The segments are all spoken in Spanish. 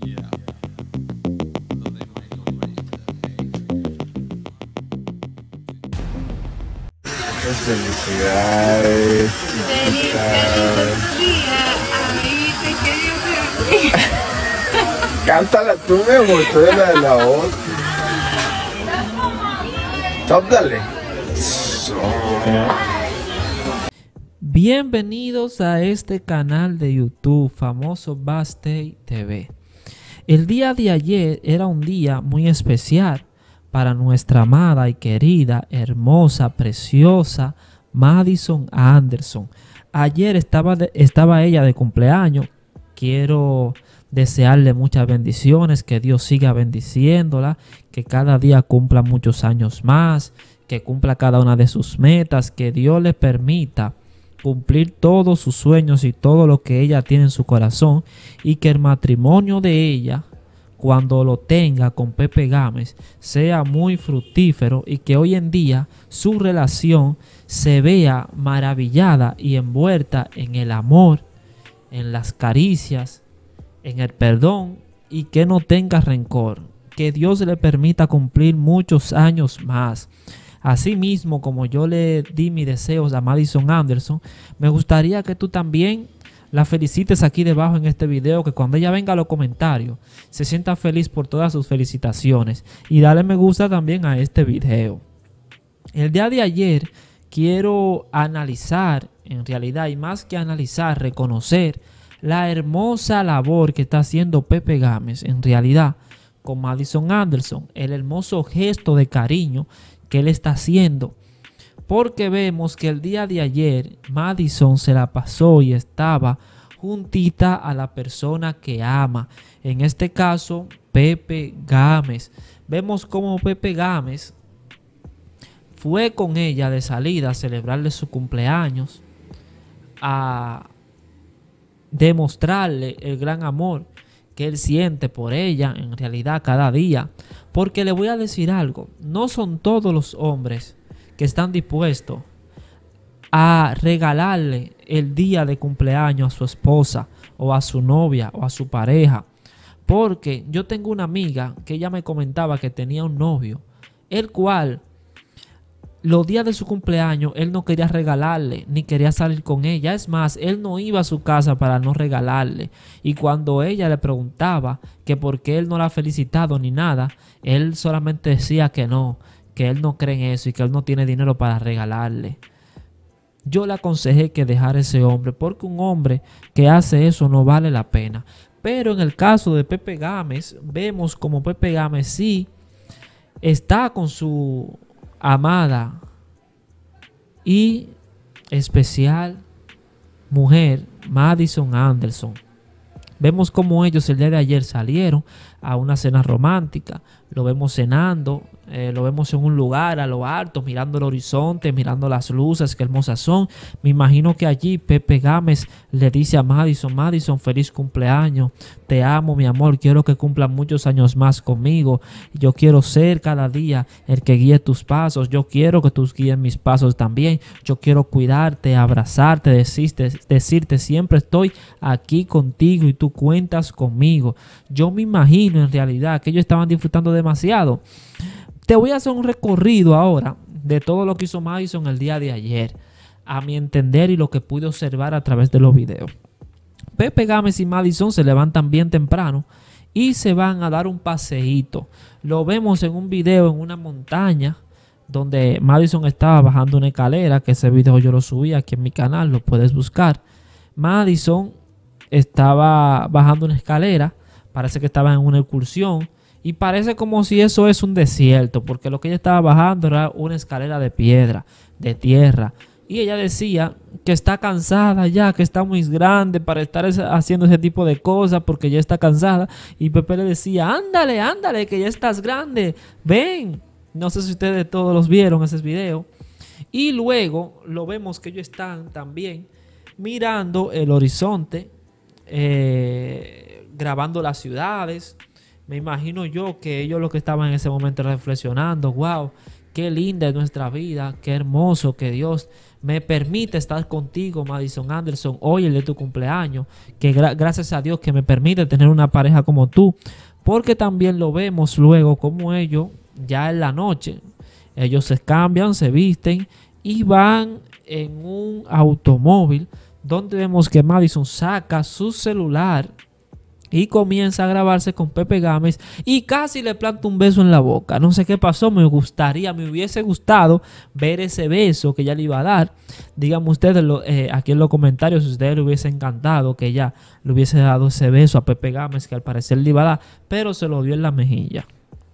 Donde nombre felicidades. Feliz, feliz día. Ahí te quería Cántala tú, mi amor. Tú la de la voz. Top, dale. Bienvenidos a este canal de YouTube famoso Bastay TV. El día de ayer era un día muy especial para nuestra amada y querida, hermosa, preciosa Madison Anderson. Ayer estaba, estaba ella de cumpleaños. Quiero desearle muchas bendiciones, que Dios siga bendiciéndola, que cada día cumpla muchos años más, que cumpla cada una de sus metas, que Dios le permita cumplir todos sus sueños y todo lo que ella tiene en su corazón y que el matrimonio de ella cuando lo tenga con Pepe Gámez sea muy fructífero y que hoy en día su relación se vea maravillada y envuelta en el amor, en las caricias, en el perdón y que no tenga rencor. Que Dios le permita cumplir muchos años más. Asimismo, como yo le di mis deseos a Madison Anderson, me gustaría que tú también la felicites aquí debajo en este video, que cuando ella venga a los comentarios, se sienta feliz por todas sus felicitaciones. Y dale me gusta también a este video. El día de ayer quiero analizar, en realidad, y más que analizar, reconocer la hermosa labor que está haciendo Pepe Gámez, en realidad, con Madison Anderson, el hermoso gesto de cariño que él está haciendo. Porque vemos que el día de ayer Madison se la pasó y estaba juntita a la persona que ama. En este caso, Pepe Gámez. Vemos cómo Pepe Gámez fue con ella de salida a celebrarle su cumpleaños, a demostrarle el gran amor que él siente por ella en realidad cada día, porque le voy a decir algo, no son todos los hombres que están dispuestos a regalarle el día de cumpleaños a su esposa o a su novia o a su pareja. Porque yo tengo una amiga que ella me comentaba que tenía un novio, el cual los días de su cumpleaños él no quería regalarle ni quería salir con ella. Es más, él no iba a su casa para no regalarle. Y cuando ella le preguntaba que por qué él no la ha felicitado ni nada, él solamente decía que no, que él no cree en eso y que él no tiene dinero para regalarle. Yo le aconsejé que dejara ese hombre porque un hombre que hace eso no vale la pena. Pero en el caso de Pepe Gámez, vemos como Pepe Gámez sí está con su amada y especial mujer, Madison Anderson. Vemos como ellos el día de ayer salieron a una cena romántica, lo vemos cenando, eh, lo vemos en un lugar a lo alto, mirando el horizonte, mirando las luces, qué hermosas son. Me imagino que allí Pepe Gámez le dice a Madison, Madison, feliz cumpleaños, te amo mi amor, quiero que cumplan muchos años más conmigo. Yo quiero ser cada día el que guíe tus pasos, yo quiero que tú guíes mis pasos también. Yo quiero cuidarte, abrazarte, decirte, decirte siempre estoy aquí contigo y tú cuentas conmigo. Yo me imagino en realidad que ellos estaban disfrutando demasiado. Te voy a hacer un recorrido ahora de todo lo que hizo Madison el día de ayer, a mi entender y lo que pude observar a través de los videos. Pepe Gámez y Madison se levantan bien temprano y se van a dar un paseíto. Lo vemos en un video en una montaña donde Madison estaba bajando una escalera, que ese video yo lo subí aquí en mi canal, lo puedes buscar. Madison estaba bajando una escalera, parece que estaba en una excursión y parece como si eso es un desierto, porque lo que ella estaba bajando era una escalera de piedra, de tierra. Y ella decía que está cansada ya, que está muy grande para estar haciendo ese tipo de cosas porque ya está cansada. Y Pepe le decía, ándale, ándale, que ya estás grande, ven. No sé si ustedes todos los vieron ese video. Y luego lo vemos que ellos están también mirando el horizonte, eh, grabando las ciudades me imagino yo que ellos lo que estaban en ese momento reflexionando, wow, qué linda es nuestra vida, qué hermoso que Dios me permite estar contigo, Madison Anderson, hoy el de tu cumpleaños, que gracias a Dios que me permite tener una pareja como tú, porque también lo vemos luego como ellos, ya en la noche, ellos se cambian, se visten y van en un automóvil donde vemos que Madison saca su celular y comienza a grabarse con Pepe Gámez y casi le planta un beso en la boca. No sé qué pasó, me gustaría, me hubiese gustado ver ese beso que ella le iba a dar. Díganme ustedes eh, aquí en los comentarios si ustedes le hubiese encantado que ya le hubiese dado ese beso a Pepe Gámez que al parecer le iba a dar, pero se lo dio en la mejilla.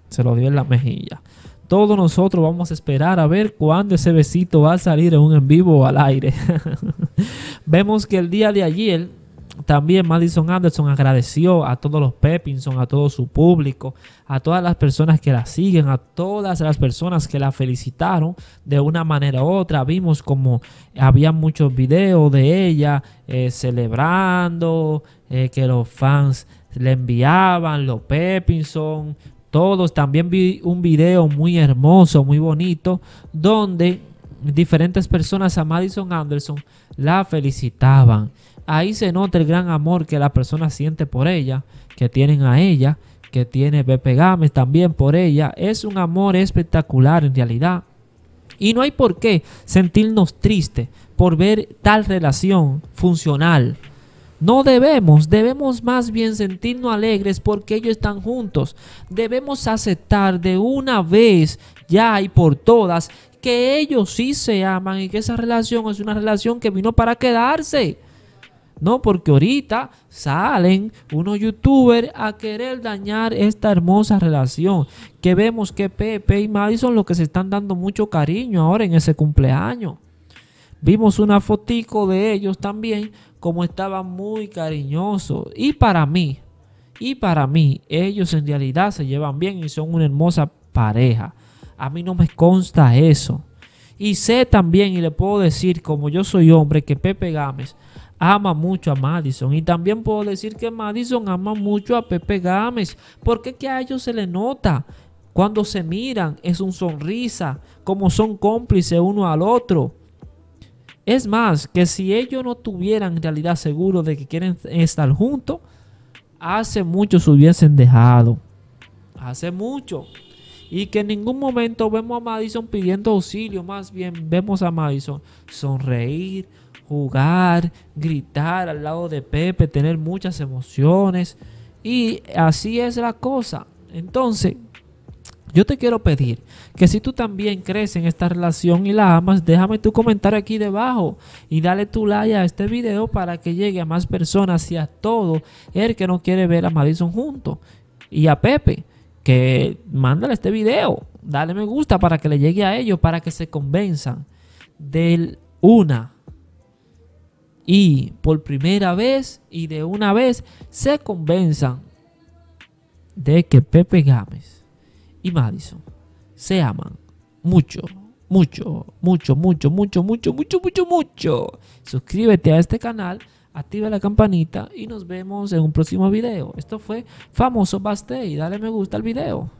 Se lo dio en la mejilla. Todos nosotros vamos a esperar a ver cuándo ese besito va a salir en un en vivo o al aire. Vemos que el día de ayer también Madison Anderson agradeció a todos los Pepinson, a todo su público, a todas las personas que la siguen, a todas las personas que la felicitaron de una manera u otra. Vimos como había muchos videos de ella eh, celebrando, eh, que los fans le enviaban, los Pepinson, todos. También vi un video muy hermoso, muy bonito, donde diferentes personas a Madison Anderson la felicitaban. Ahí se nota el gran amor que la persona siente por ella, que tienen a ella, que tiene Pepe Gámez también por ella. Es un amor espectacular en realidad. Y no hay por qué sentirnos tristes por ver tal relación funcional. No debemos, debemos más bien sentirnos alegres porque ellos están juntos. Debemos aceptar de una vez ya y por todas que ellos sí se aman y que esa relación es una relación que vino para quedarse. No, porque ahorita salen unos youtubers a querer dañar esta hermosa relación. Que vemos que Pepe y Madison lo que se están dando mucho cariño ahora en ese cumpleaños. Vimos una fotico de ellos también, como estaban muy cariñosos. Y para mí, y para mí, ellos en realidad se llevan bien y son una hermosa pareja. A mí no me consta eso. Y sé también, y le puedo decir, como yo soy hombre, que Pepe Gámez ama mucho a Madison. Y también puedo decir que Madison ama mucho a Pepe Gámez. Porque que a ellos se le nota. Cuando se miran, es un sonrisa, como son cómplices uno al otro. Es más, que si ellos no tuvieran realidad seguro de que quieren estar juntos, hace mucho se hubiesen dejado. Hace mucho y que en ningún momento vemos a Madison pidiendo auxilio, más bien vemos a Madison sonreír, jugar, gritar al lado de Pepe, tener muchas emociones y así es la cosa. Entonces, yo te quiero pedir que si tú también crees en esta relación y la amas, déjame tu comentario aquí debajo y dale tu like a este video para que llegue a más personas y a todo el que no quiere ver a Madison junto y a Pepe que mándale este video, dale me gusta para que le llegue a ellos, para que se convenzan del una. Y por primera vez y de una vez se convenzan de que Pepe Gámez y Madison se aman mucho, mucho, mucho, mucho, mucho, mucho, mucho, mucho, mucho. Suscríbete a este canal activa la campanita y nos vemos en un próximo video. Esto fue Famoso Baste y dale me gusta al video.